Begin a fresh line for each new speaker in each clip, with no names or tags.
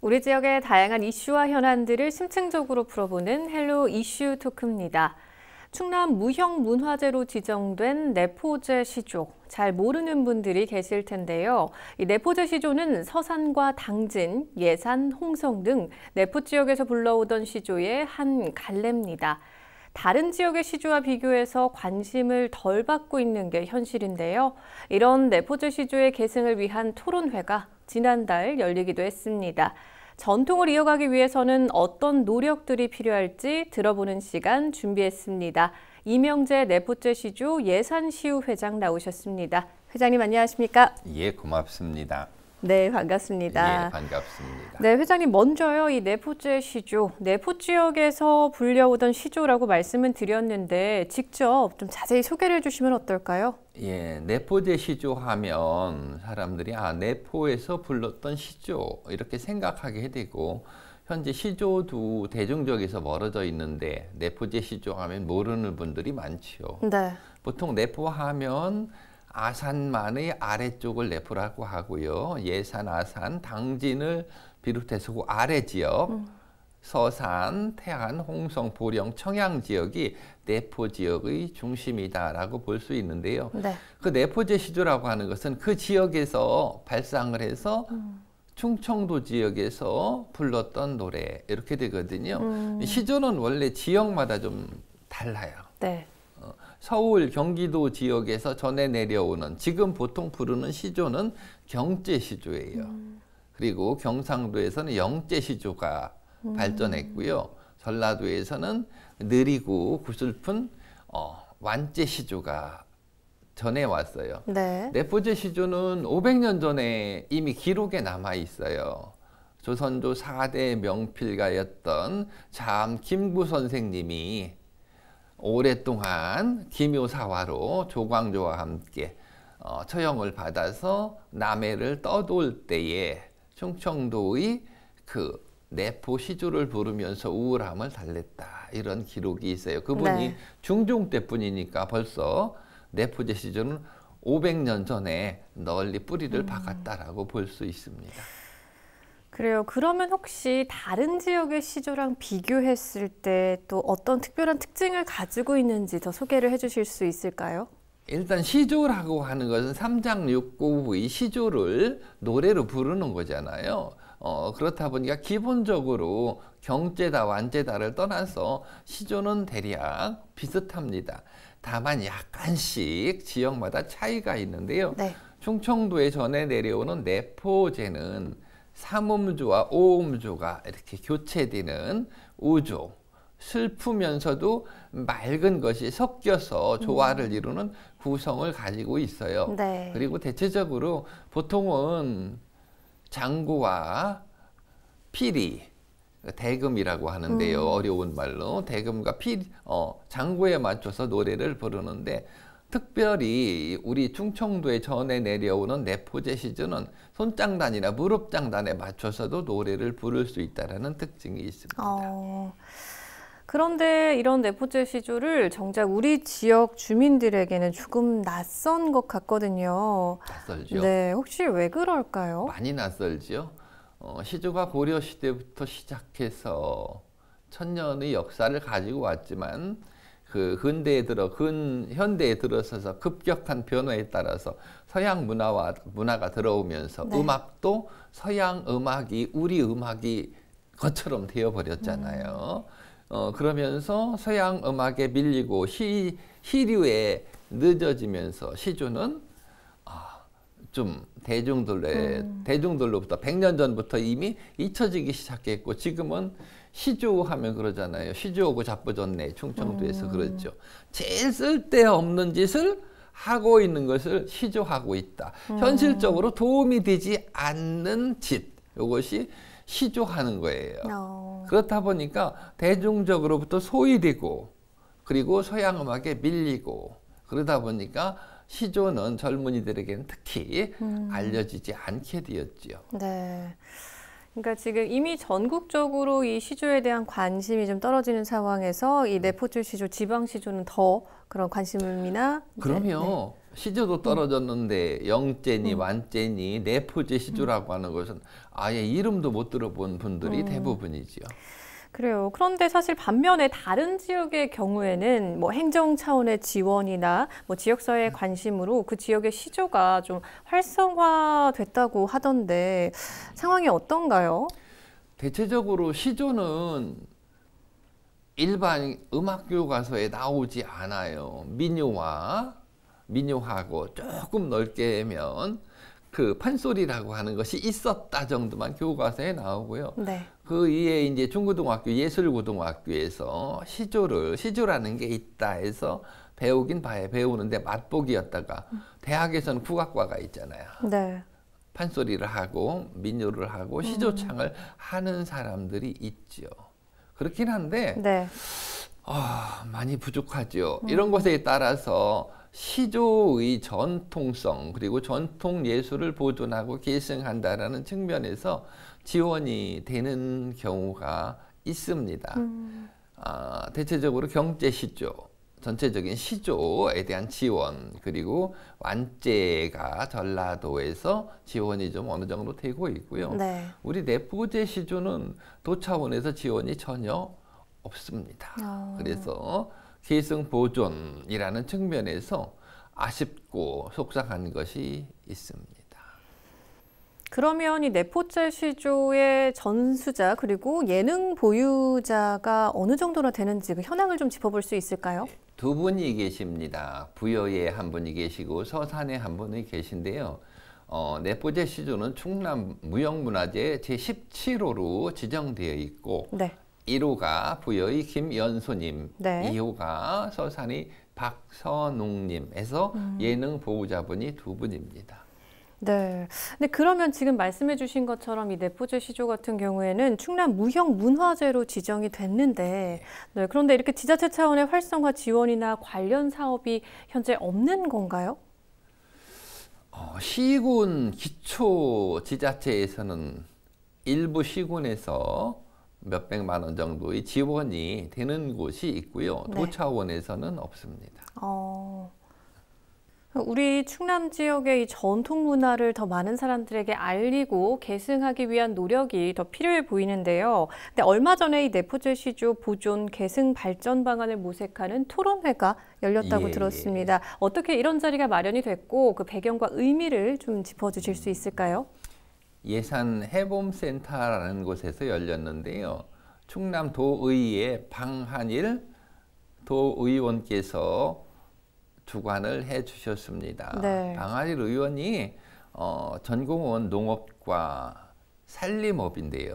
우리 지역의 다양한 이슈와 현안들을 심층적으로 풀어보는 헬로 이슈 토크입니다. 충남 무형 문화재로 지정된 내포제 시조. 잘 모르는 분들이 계실 텐데요. 이 내포제 시조는 서산과 당진, 예산, 홍성 등 내포 지역에서 불러오던 시조의 한 갈래입니다. 다른 지역의 시주와 비교해서 관심을 덜 받고 있는 게 현실인데요. 이런 내포제 시주의 계승을 위한 토론회가 지난달 열리기도 했습니다. 전통을 이어가기 위해서는 어떤 노력들이 필요할지 들어보는 시간 준비했습니다. 이명재 내포제 시주 예산시우 회장 나오셨습니다. 회장님 안녕하십니까?
예, 고맙습니다.
네, 반갑습니다. 예, 반갑습니다. 네, 회장님 먼저요. 이 내포제 시조, 내포 지역에서 불려오던 시조라고 말씀은 드렸는데 직접 좀 자세히 소개를 해 주시면 어떨까요?
예, 내포제 시조 하면 사람들이 아, 내포에서 불렀던 시조 이렇게 생각하게 되고 현재 시조도 대중적에서 멀어져 있는데 내포제 시조 하면 모르는 분들이 많지요. 네. 보통 내포하면 아산만의 아래쪽을 내포라고 하고요. 예산, 아산, 당진을 비롯해서 그 아래 지역, 음. 서산, 태안, 홍성, 보령, 청양 지역이 내포 지역의 중심이다라고 볼 수 있는데요. 네. 그 내포제 시조라고 하는 것은 그 지역에서 발상을 해서 음. 충청도 지역에서 불렀던 노래 이렇게 되거든요. 음. 시조는 원래 지역마다 좀 달라요. 네. 서울, 경기도 지역에서 전해 내려오는 지금 보통 부르는 시조는 경제시조예요. 음. 그리고 경상도에서는 영재시조가 음. 발전했고요. 전라도에서는 느리고 구슬픈 어, 완제시조가 전해 왔어요. 네. 내포제 시조는 500년 전에 이미 기록에 남아 있어요. 조선조 4대 명필가였던 참 김구 선생님이 오랫동안 기묘사화로 조광조와 함께 어, 처형을 받아서 남해를 떠돌 때에 충청도의 그 내포 시조를 부르면서 우울함을 달랬다 이런 기록이 있어요. 그분이 네. 중종 때뿐이니까 벌써 내포제 시조는 500년 전에 널리 뿌리를 음. 박았다라고 볼 수 있습니다.
그래요. 그러면 혹시 다른 지역의 시조랑 비교했을 때 또 어떤 특별한 특징을 가지고 있는지 더 소개를 해주실 수 있을까요?
일단 시조라고 하는 것은 삼장육구의 시조를 노래로 부르는 거잖아요. 어, 그렇다 보니까 기본적으로 경제다 완제다를 떠나서 시조는 대략 비슷합니다. 다만 약간씩 지역마다 차이가 있는데요. 네. 충청도에 전해 내려오는 내포제는 삼음조와 오음조가 이렇게 교체되는 우조 슬프면서도 맑은 것이 섞여서 조화를 음. 이루는 구성을 가지고 있어요. 네. 그리고 대체적으로 보통은 장구와 피리 대금이라고 하는데요. 음. 어려운 말로 대금과 피 어, 장구에 맞춰서 노래를 부르는데 특별히 우리 충청도에 전해 내려오는 내포제 시즌은 손장단이나 무릎장단에 맞춰서도 노래를 부를 수 있다는 특징이 있습니다.
어... 그런데 이런 내포제 시조를 정작 우리 지역 주민들에게는 조금 낯선 것 같거든요. 낯설죠. 네, 혹시 왜 그럴까요?
많이 낯설지 어, 시조가 고려 시대부터 시작해서 천년의 역사를 가지고 왔지만 그 근대에 들어 근 현대에 들어서서 급격한 변화에 따라서 서양 문화와 문화가 들어오면서 네. 음악도 서양 음악이 우리 음악이 것처럼 되어 버렸잖아요. 음. 어 그러면서 서양 음악에 밀리고 시 시류에 늦어지면서 시조는 아, 좀 대중들의 음. 대중들로부터 100년 전부터 이미 잊혀지기 시작했고 지금은 시조 하면 그러잖아요. 시조하고 자빠졌네. 충청도에서 음. 그랬죠. 제일 쓸데없는 짓을 하고 있는 것을 시조하고 있다. 음. 현실적으로 도움이 되지 않는 짓. 이것이 시조하는 거예요. 어. 그렇다 보니까 대중적으로부터 소외되고 그리고 서양 음악에 밀리고 그러다 보니까 시조는 젊은이들에게는 특히 음. 알려지지 않게 되었지요.
네. 그러니까 지금 이미 전국적으로 이 시조에 대한 관심이 좀 떨어지는 상황에서 이 내포출 음. 시조, 지방 시조는 더 그런 관심이나 그럼요.
네. 시조도 음. 떨어졌는데 영제니 음. 완제니 내포제 시조라고 하는 것은 아예 이름도 못 들어본 분들이 음. 대부분이지요.
그래요. 그런데 사실 반면에 다른 지역의 경우에는 뭐 행정 차원의 지원이나 뭐지역사회 음. 관심으로 그 지역의 시조가 좀 활성화됐다고 하던데 상황이
어떤가요? 대체적으로 시조는 일반 음악교 과서에 나오지 않아요. 민요와 민요하고 조금 넓게면 그 판소리라고 하는 것이 있었다 정도만 교과서에 나오고요. 네. 그 이에 이제 중고등학교 예술고등학교에서 시조를 시조라는 게 있다 해서 배우긴 봐야 배우는데 맛보기였다가 대학에서는 국악과가 있잖아요. 네. 판소리를 하고 민요를 하고 음. 시조창을 음. 하는 사람들이 있죠. 그렇긴 한데 네. 어, 많이 부족하죠. 음. 이런 것에 따라서 시조의 전통성 그리고 전통 예술을 보존하고 계승한다라는 측면에서 지원이 되는 경우가 있습니다. 음. 아, 대체적으로 경제 시조, 전체적인 시조에 대한 지원 그리고 완제가 전라도에서 지원이 좀 어느 정도 되고 있고요. 네. 우리 내포제 시조는 도차원에서 지원이 전혀 없습니다. 어. 그래서 계승 보존이라는 측면에서 아쉽고 속상한 것이 있습니다.
그러면 이 내포째 시조의 전수자 그리고 예능 보유자가 어느 정도나 되는지 그 현황을 좀 짚어볼 수 있을까요? 네,
두 분이 계십니다. 부여에 한 분이 계시고 서산에 한 분이 계신데요. 어, 내포제 시조는 충남 무형문화재 제17호로 지정되어 있고 네. 1호가 부여의 김연소님, 네. 2호가 서산이 박선웅님에서 음. 예능 보호자분이 두 분입니다.
네. 근데 그러면 지금 말씀해 주신 것처럼 이 내포제 시조 같은 경우에는 충남 무형 문화재로 지정이 됐는데 네, 그런데 이렇게 지자체 차원의 활성화 지원이나 관련 사업이 현재 없는 건가요?
어, 시군 기초 지자체에서는 일부 시군에서 몇백만 원 정도의 지원이 되는 곳이 있고요. 네. 도차원에서는 없습니다.
어... 우리 충남 지역의 이 전통 문화를 더 많은 사람들에게 알리고 계승하기 위한 노력이 더 필요해 보이는데요. 근데 얼마 전에 이 내포제시조 보존 계승 발전 방안을 모색하는 토론회가 열렸다고 예, 예. 들었습니다. 예. 어떻게 이런 자리가 마련이 됐고 그 배경과 의미를 좀 짚어주실 수 있을까요?
예산 해봄센터라는 곳에서 열렸는데요. 충남 도의회 방한일 도의원께서 주관을 해 주셨습니다. 네. 방한일 의원이 어, 전공은 농업과 산림업인데요.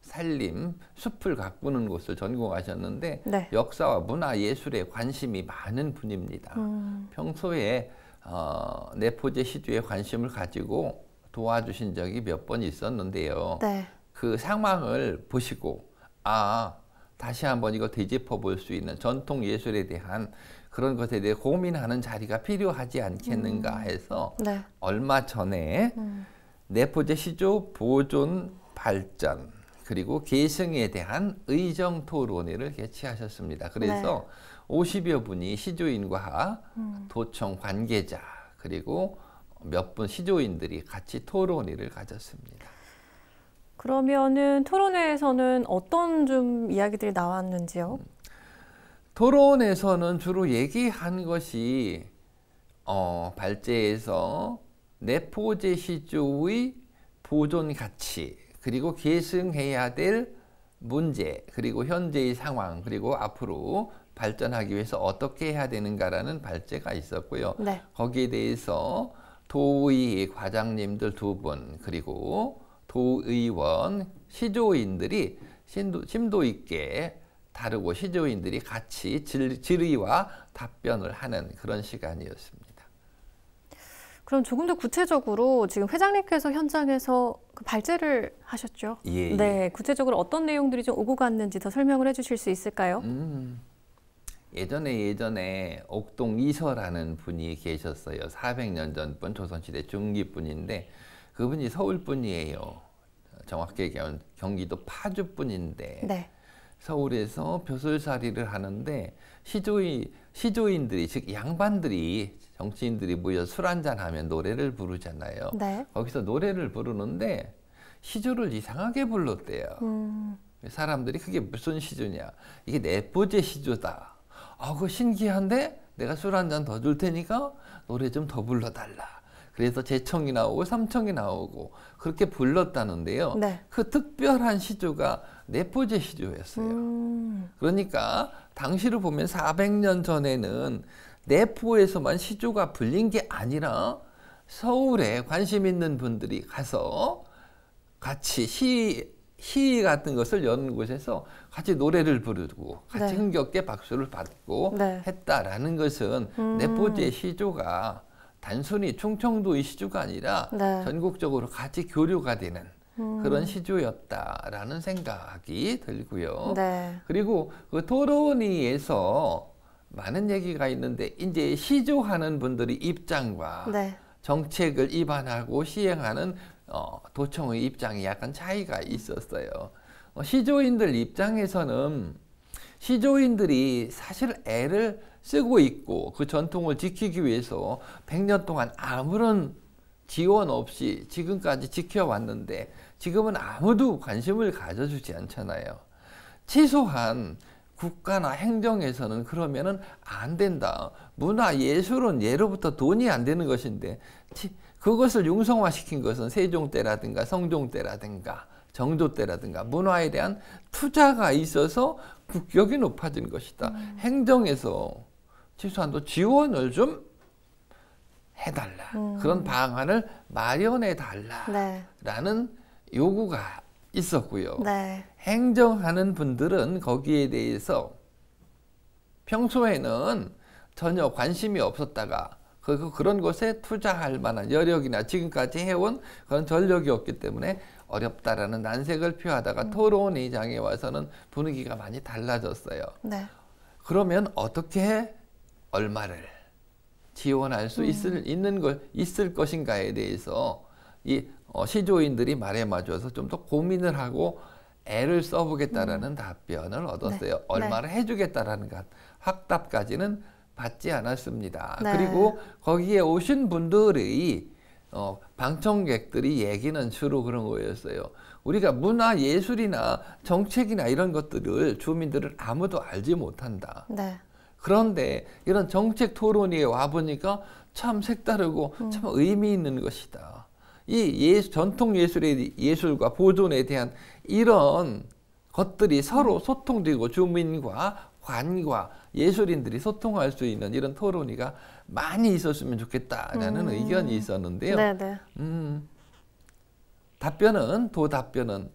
산림, 숲을 가꾸는 곳을 전공하셨는데 네. 역사와 문화, 예술에 관심이 많은 분입니다. 음. 평소에 어, 내포제 시주에 관심을 가지고 도와주신 적이 몇 번 있었는데요. 네. 그 상황을 보시고 아 다시 한번 이거 되짚어 볼 수 있는 전통 예술에 대한 그런 것에 대해 고민하는 자리가 필요하지 않겠는가 음. 해서 음. 네. 얼마 전에 음. 내포제 시조 보존 발전 그리고 계승에 대한 의정 토론회를 개최하셨습니다. 그래서 네. 50여 분이 시조인과 음. 도청 관계자 그리고 몇분 시조인들이 같이 토론회를 가졌습니다.
그러면은 토론회에서는 어떤 좀 이야기들이 나왔는지요? 음.
토론에서는 주로 얘기한 것이 어, 발제에서 내포제 시조의 보존 가치 그리고 계승해야 될 문제 그리고 현재의 상황 그리고 앞으로 발전하기 위해서 어떻게 해야 되는가라는 발제가 있었고요. 네. 거기에 대해서 도의 과장님들 두 분 그리고 도의원 시조인들이 심도, 심도 있게 다루고 시조인들이 같이 질, 질의와 답변을 하는 그런 시간이었습니다.
그럼 조금 더 구체적으로 지금 회장님께서 현장에서 그 발제를 하셨죠?
예, 네,
예. 구체적으로 어떤 내용들이 좀 오고 갔는지 더 설명을 해주실 수 있을까요?
음. 예전에 예전에 옥동 이서라는 분이 계셨어요. 400년 전분 조선시대 중기분인데 그분이 서울분이에요. 정확히 경, 경기도 파주분인데 네. 서울에서 벼슬살이를 하는데 시조이, 시조인들이 즉 양반들이 정치인들이 모여 술 한잔 하면 노래를 부르잖아요. 네. 거기서 노래를 부르는데 시조를 이상하게 불렀대요. 음. 사람들이 그게 무슨 시조냐. 이게 내 번째 시조다. 아, 그거 신기한데 내가 술 한 잔 더 줄 테니까 노래 좀 더 불러달라. 그래서 재청이 나오고 삼청이 나오고 그렇게 불렀다는데요. 네. 그 특별한 시조가 내포제 시조였어요. 음. 그러니까 당시를 보면 400년 전에는 내포에서만 시조가 불린 게 아니라 서울에 관심 있는 분들이 가서 같이 시희 같은 것을 여는 곳에서 같이 노래를 부르고 같이 네. 흥겹게 박수를 받고 네. 했다라는 것은 음. 내포지 시조가 단순히 충청도의 시조가 아니라 네. 전국적으로 같이 교류가 되는 음. 그런 시조였다라는 생각이 들고요. 네. 그리고 그 토론이에서 많은 얘기가 있는데 이제 시조하는 분들이 입장과 네. 정책을 입안하고 시행하는 어, 도청의 입장이 약간 차이가 있었어요. 어, 시조인들 입장에서는 시조인들이 사실 애를 쓰고 있고 그 전통을 지키기 위해서 100년 동안 아무런 지원 없이 지금까지 지켜왔는데 지금은 아무도 관심을 가져주지 않잖아요. 최소한 국가나 행정에서는 그러면은 안 된다. 문화 예술은 예로부터 돈이 안 되는 것인데 치, 그것을 융성화시킨 것은 세종 때라든가 성종 때라든가 정조 때라든가 문화에 대한 투자가 있어서 국격이 높아진 것이다. 음. 행정에서 최소한도 지원을 좀 해달라. 음. 그런 방안을 마련해달라라는 네. 요구가 있었고요. 네. 행정하는 분들은 거기에 대해서 평소에는 전혀 관심이 없었다가 그, 그런 곳에 투자할 만한 여력이나 지금까지 해온 그런 전력이 없기 때문에 어렵다라는 난색을 표하다가 음. 토론 의장에 와서는 분위기가 많이 달라졌어요. 네. 그러면 어떻게 얼마를 지원할 수 음. 있을 있는 걸 있을 것인가에 대해서 이 어, 시조인들이 말에 맞춰서 좀 더 고민을 하고 애를 써보겠다라는 음. 답변을 네. 얻었어요. 네. 얼마를 네. 해주겠다라는 것, 확답까지는 받지 않았습니다. 네. 그리고 거기에 오신 분들의 어, 방청객들이 얘기는 주로 그런 거였어요. 우리가 문화 예술이나 정책이나 이런 것들을 주민들은 아무도 알지 못한다. 네. 그런데 이런 정책 토론회에 와 보니까 참 색다르고 음. 참 의미 있는 것이다. 이 예수, 전통 예술의 예술과 보존에 대한 이런 것들이 서로 소통되고 주민과 관과 예술인들이 소통할 수 있는 이런 토론이가 많이 있었으면 좋겠다라는 음. 의견이 있었는데요. 네네. 네. 음, 답변은 도 답변은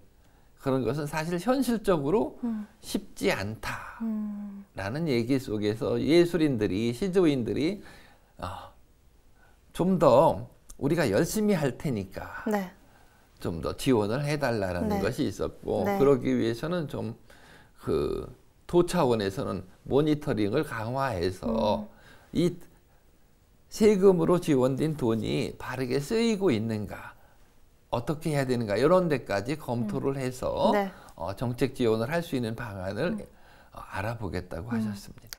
그런 것은 사실 현실적으로 음. 쉽지 않다라는 음. 얘기 속에서 예술인들이 시조인들이 어, 좀더 우리가 열심히 할 테니까 네. 좀더 지원을 해달라는 네. 것이 있었고 네. 그러기 위해서는 좀그 도차원에서는 모니터링을 강화해서 음. 이 세금으로 지원된 돈이 바르게 쓰이고 있는가 어떻게 해야 되는가 이런 데까지 검토를 음. 해서 네. 어, 정책 지원을 할 수 있는 방안을 음. 어, 알아보겠다고 음. 하셨습니다.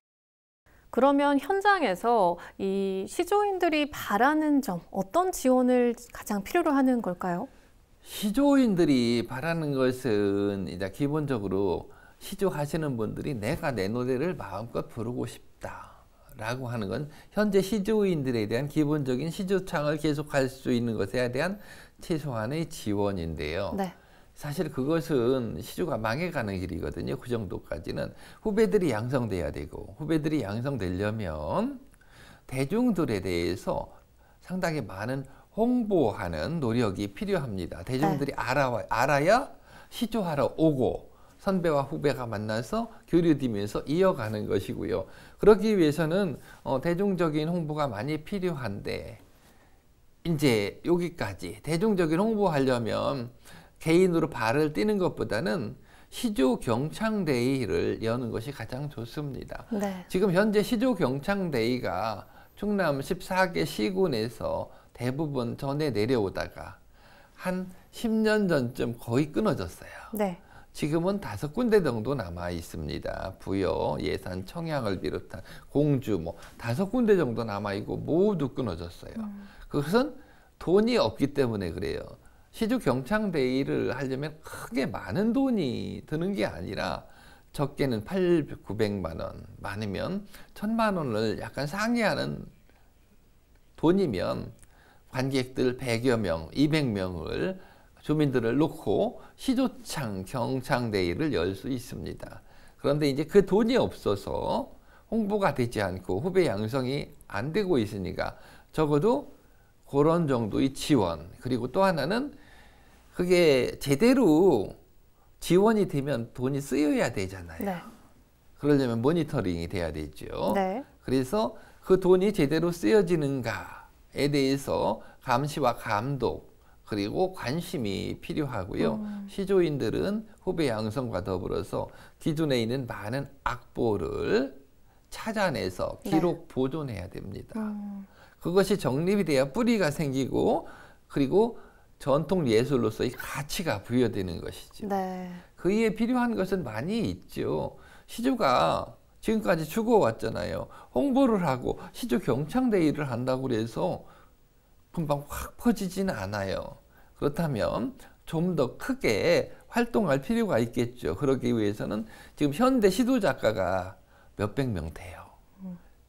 그러면 현장에서 이 시조인들이 바라는 점 어떤 지원을 가장 필요로 하는 걸까요?
시조인들이 바라는 것은 이제 기본적으로 시조하시는 분들이 내가 내 노래를 마음껏 부르고 싶다. 라고 하는 건 현재 시조인들에 대한 기본적인 시조창을 계속할 수 있는 것에 대한 최소한의 지원인데요. 네. 사실 그것은 시조가 망해가는 길이거든요. 그 정도까지는 후배들이 양성돼야 되고 후배들이 양성되려면 대중들에 대해서 상당히 많은 홍보하는 노력이 필요합니다. 대중들이 네. 알아, 알아야 시조하러 오고 선배와 후배가 만나서 교류되면서 이어가는 것이고요. 그러기 위해서는 어, 대중적인 홍보가 많이 필요한데 이제 여기까지 대중적인 홍보하려면 개인으로 발을 띄는 것보다는 시조경창대의를 여는 것이 가장 좋습니다. 네. 지금 현재 시조경창대의가 충남 14개 시군에서 대부분 전에 내려오다가 한 10년 전쯤 거의 끊어졌어요. 네. 지금은 다섯 군데 정도 남아 있습니다. 부여, 예산, 청약을 비롯한 공주 뭐 다섯 군데 정도 남아 있고 모두 끊어졌어요. 음. 그것은 돈이 없기 때문에 그래요. 시주 경창대회를 하려면 크게 많은 돈이 드는 게 아니라 적게는 8, 900만 원, 많으면 1000만 원을 약간 상의하는 돈이면 관객들 100여 명, 200명을 주민들을 놓고 시조창, 경창대회를 열 수 있습니다. 그런데 이제 그 돈이 없어서 홍보가 되지 않고 후배 양성이 안 되고 있으니까 적어도 그런 정도의 지원 그리고 또 하나는 그게 제대로 지원이 되면 돈이 쓰여야 되잖아요. 네. 그러려면 모니터링이 돼야 되죠. 네. 그래서 그 돈이 제대로 쓰여지는가에 대해서 감시와 감독 그리고 관심이 필요하고요. 음. 시조인들은 후배 양성과 더불어서 기존에 있는 많은 악보를 찾아내서 네. 기록 네. 보존해야 됩니다. 음. 그것이 정립이 돼야 뿌리가 생기고 그리고 전통 예술로서의 가치가 부여되는 것이죠. 네. 그에 필요한 것은 많이 있죠. 시조가 지금까지 죽어왔잖아요. 홍보를 하고 시조 경창대회를 한다고 그래서 금방 확퍼지지는 않아요. 그렇다면 좀 더 크게 활동할 필요가 있겠죠. 그러기 위해서는 지금 현대 시도 작가가 몇백 명 돼요.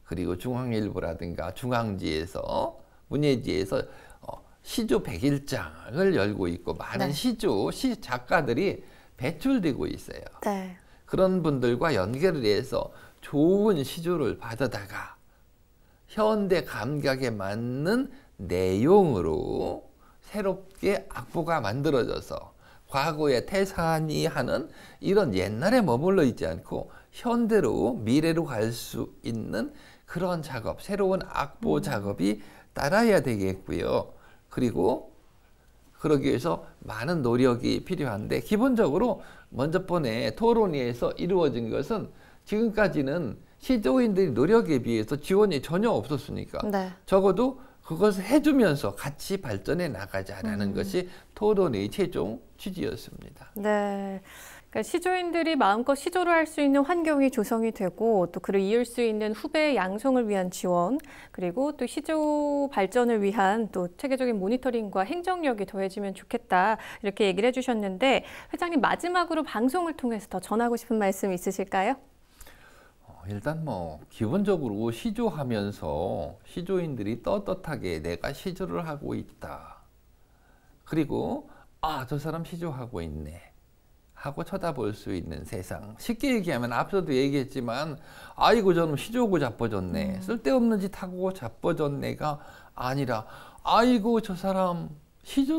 그리고 중앙일보라든가 중앙지에서 문예지에서 어, 시조 백일장을 열고 있고 많은 네. 시조 시 작가들이 배출되고 있어요. 네. 그런 분들과 연결을 해서 좋은 시조를 받아다가 현대 감각에 맞는 내용으로 새롭게 악보가 만들어져서 과거의 태산이 하는 이런 옛날에 머물러 있지 않고 현대로 미래로 갈 수 있는 그런 작업, 새로운 악보 음. 작업이 따라야 되겠고요. 그리고 그러기 위해서 많은 노력이 필요한데 기본적으로 먼저 번에 토론회에서 이루어진 것은 지금까지는 시조인들이 노력에 비해서 지원이 전혀 없었으니까 네. 적어도 그것을 해주면서 같이 발전해 나가자라는 음. 것이 토론의 최종 취지였습니다.
네. 그러니까 시조인들이 마음껏 시조를 할 수 있는 환경이 조성이 되고 또 그를 이을 수 있는 후배 양성을 위한 지원 그리고 또 시조 발전을 위한 또 체계적인 모니터링과 행정력이 더해지면 좋겠다 이렇게 얘기를 해주셨는데 회장님 마지막으로 방송을 통해서 더 전하고 싶은 말씀 있으실까요?
일단 뭐 기본적으로 시조하면서 시조인들이 떳떳하게 내가 시조를 하고 있다. 그리고 아 저 사람 시조하고 있네. 하고 쳐다볼 수 있는 세상. 쉽게 얘기하면 앞서도 얘기했지만 아이고 저놈 시조고 자빠졌네. 음. 쓸데없는 짓 하고 자빠졌네가 아니라 아이고 저 사람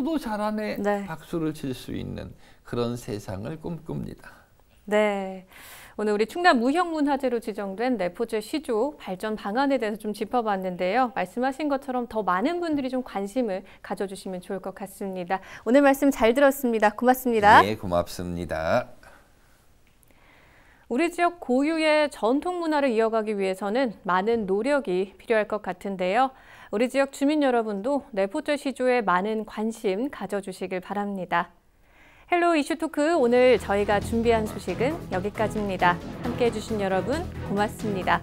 시조도 잘하네. 네. 박수를 칠 수 있는 그런 세상을 꿈꿉니다.
네. 오늘 우리 충남 무형문화재로 지정된 내포제 시조 발전 방안에 대해서 좀 짚어봤는데요. 말씀하신 것처럼 더 많은 분들이 좀 관심을 가져주시면 좋을 것 같습니다. 오늘 말씀 잘 들었습니다. 고맙습니다. 네,
고맙습니다.
우리 지역 고유의 전통 문화를 이어가기 위해서는 많은 노력이 필요할 것 같은데요. 우리 지역 주민 여러분도 내포제 시조에 많은 관심 가져주시길 바랍니다. 헬로 이슈 토크 오늘 저희가 준비한 소식은 여기까지입니다. 함께 해주신 여러분 고맙습니다.